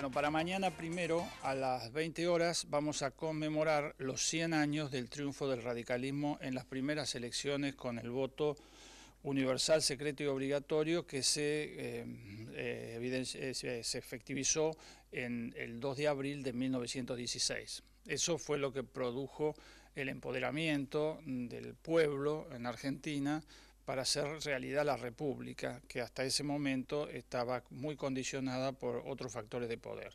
Bueno, para mañana primero, a las 20 horas, vamos a conmemorar los 100 años del triunfo del radicalismo en las primeras elecciones con el voto universal, secreto y obligatorio que se, eh, eh, eh, se efectivizó en el 2 de abril de 1916. Eso fue lo que produjo el empoderamiento del pueblo en Argentina para hacer realidad la República, que hasta ese momento estaba muy condicionada por otros factores de poder.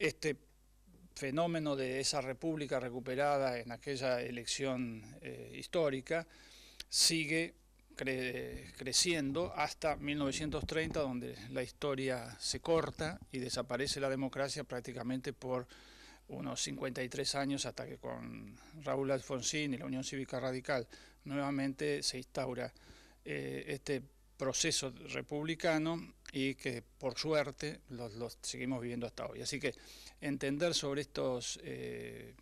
Este fenómeno de esa República recuperada en aquella elección eh, histórica sigue creciendo hasta 1930, donde la historia se corta y desaparece la democracia prácticamente por unos 53 años hasta que con Raúl Alfonsín y la Unión Cívica Radical nuevamente se instaura eh, este proceso republicano y que por suerte lo seguimos viviendo hasta hoy. Así que entender sobre estos eh,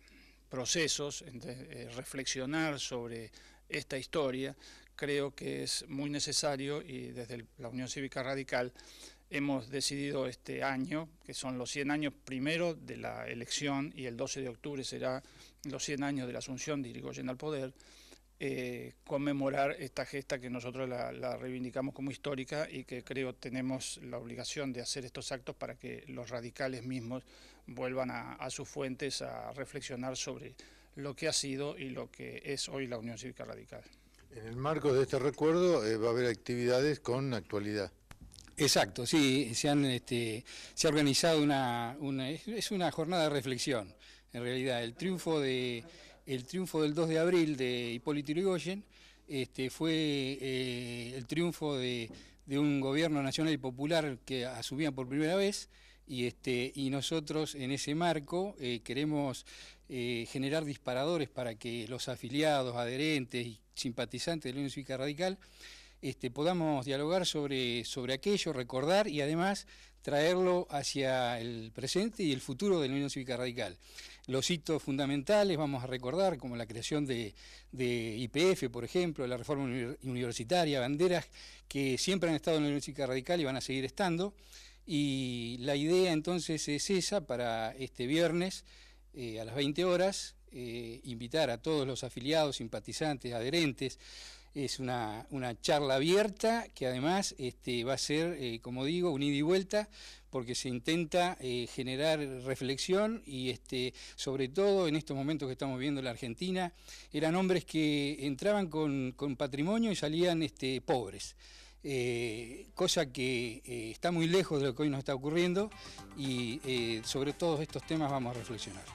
procesos, eh, reflexionar sobre esta historia, creo que es muy necesario y desde la Unión Cívica Radical hemos decidido este año, que son los 100 años primero de la elección y el 12 de octubre será los 100 años de la asunción de Irigoyen al poder, eh, conmemorar esta gesta que nosotros la, reivindicamos como histórica y que creo tenemos la obligación de hacer estos actos para que los radicales mismos vuelvan a, sus fuentes a reflexionar sobre lo que ha sido y lo que es hoy la Unión Cívica Radical. En el marco de este recuerdo eh, va a haber actividades con actualidad. Exacto, sí, se, han, este, se ha organizado una, es una jornada de reflexión, en realidad. El triunfo, de, el triunfo del 2 de abril de Hipólito Yrigoyen este, fue eh, el triunfo de, un gobierno nacional y popular que asumían por primera vez y, este, y nosotros en ese marco eh, queremos eh, generar disparadores para que los afiliados, adherentes y simpatizantes de la Unión Cívica Radical este, podamos dialogar sobre, sobre aquello, recordar y además traerlo hacia el presente y el futuro de la Unión Cívica Radical. Los hitos fundamentales vamos a recordar, como la creación de IPF, por ejemplo, la reforma universitaria, banderas que siempre han estado en la Unión Cívica Radical y van a seguir estando. Y la idea entonces es esa para este viernes eh, a las 20 horas, eh, invitar a todos los afiliados, simpatizantes, adherentes, es una, charla abierta que además este, va a ser, eh, como digo, un ida y vuelta porque se intenta eh, generar reflexión y este, sobre todo en estos momentos que estamos viendo en la Argentina, eran hombres que entraban con, patrimonio y salían este, pobres. Eh, cosa que está muy lejos de lo que hoy nos está ocurriendo y sobre todos estos temas vamos a reflexionar.